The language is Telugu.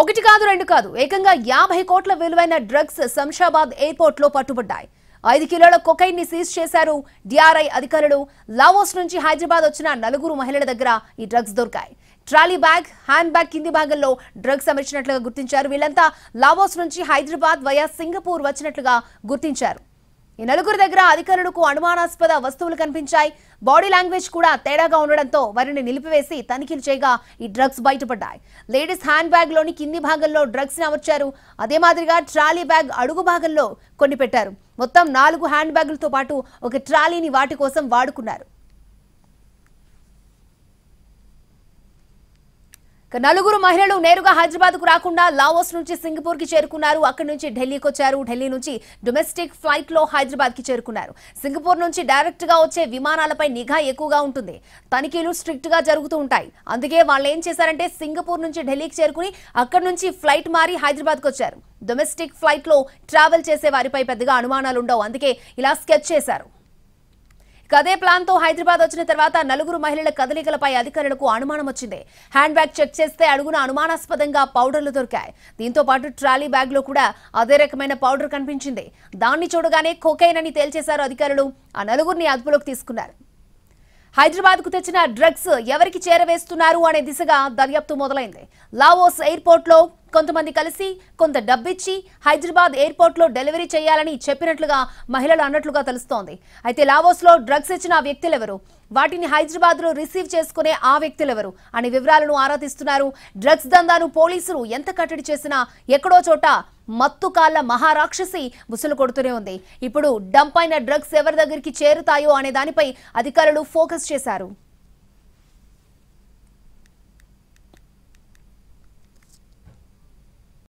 ఒకటి కాదు రెండు కాదు ఏకంగా యాభై కోట్ల విలువైన డ్రగ్స్ శంషాబాద్ ఎయిర్పోర్ట్ లో పట్టుబడ్డాయి ఐదు కిలోల కొకైన్ ని సీజ్ చేశారు డిఆర్ఐ అధికారులు లావోస్ నుంచి హైదరాబాద్ వచ్చిన నలుగురు మహిళల దగ్గర ఈ డ్రగ్స్ దొరికాయి ట్రాలీ బ్యాగ్ హ్యాండ్ బ్యాగ్ కింది భాగంలో డ్రగ్స్ అమర్చినట్లుగా గుర్తించారు వీళ్ళంతా లావోస్ నుంచి హైదరాబాద్ వయా సింగపూర్ వచ్చినట్లుగా గుర్తించారు ఈ నలుగురు దగ్గర అధికారులకు అనుమానాస్పద వస్తువులు కనిపించాయి బాడీ లాంగ్వేజ్ కూడా తేడాగా ఉండడంతో వారిని నిలిపివేసి తనిఖీలు చేయగా ఈ డ్రగ్స్ బయటపడ్డాయి లేడీస్ హ్యాండ్ బ్యాగ్ లోని కింది భాగంలో డ్రగ్స్ ని అమర్చారు అదే మాదిరిగా ట్రాలీ బ్యాగ్ అడుగు భాగంలో కొన్ని పెట్టారు మొత్తం నాలుగు హ్యాండ్ బ్యాగులతో పాటు ఒక ట్రాలీని వాటి కోసం వాడుకున్నారు నలుగురు మహిళలు నేరుగా హైదరాబాద్ కు రాకుండా లావోస్ నుంచి సింగపూర్ కి చేరుకున్నారు అక్కడి నుంచి ఢిల్లీకి వచ్చారు ఢిల్లీ నుంచి డొమెస్టిక్ ఫ్లైట్ లో హైదరాబాద్ కి చేరుకున్నారు సింగపూర్ నుంచి డైరెక్ట్ గా వచ్చే విమానాలపై నిఘా ఎక్కువగా ఉంటుంది తనిఖీలు స్ట్రిక్ట్ గా జరుగుతూ ఉంటాయి అందుకే వాళ్ళు ఏం చేశారంటే సింగపూర్ నుంచి ఢిల్లీకి చేరుకుని అక్కడి నుంచి ఫ్లైట్ మారి హైదరాబాద్ కు వచ్చారు డొమెస్టిక్ ఫ్లైట్ లో ట్రావెల్ చేసే వారిపై పెద్దగా అనుమానాలు ఉండవు అందుకే ఇలా స్కెచ్ చేశారు కదే ప్లాన్ తో హైదరాబాద్ వచ్చిన తర్వాత నలుగురు మహిళల కదలికలపై అధికారులకు అనుమానం వచ్చింది హ్యాండ్ బ్యాగ్ చెక్ చేస్తే అడుగున అనుమానాస్పదంగా పౌడర్లు దొరికాయి దీంతో పాటు ట్రాలీ బ్యాగ్ లో కూడా అదే రకమైన పౌడర్ కనిపించింది దాన్ని చూడగానే కోకైన్ అని తేల్చేశారు అధికారులు ఆ నలుగురిని అదుపులోకి తీసుకున్నారు హైదరాబాద్ కు తెచ్చిన డ్రగ్స్ ఎవరికి చేరవేస్తున్నారు అనే దిశగా దర్యాప్తు మొదలైంది లావోస్ ఎయిర్పోర్ట్ లో కొంతమంది కలిసి కొంత డబ్బిచ్చి హైదరాబాద్ ఎయిర్పోర్ట్ లో డెలివరీ చేయాలని చెప్పినట్లుగా మహిళలు అన్నట్లుగా తెలుస్తోంది అయితే లావోస్ లో డ్రగ్స్ ఇచ్చిన వ్యక్తులు వ్యక్తులెవరు వాటిని హైదరాబాద్ లో రిసీవ్ చేసుకునే ఆ వ్యక్తులెవరు అని వివరాలను ఆరాధిస్తున్నారు డ్రగ్స్ దందాను పోలీసులు ఎంత కట్టడి చేసినా ఎక్కడో చోట మత్తు కాళ్ళ మహారాక్షసి ముసులు కొడుతూనే ఉంది ఇప్పుడు డంప్ అయిన డ్రగ్స్ ఎవరి దగ్గరికి చేరుతాయో అనే దానిపై అధికారులు ఫోకస్ చేశారు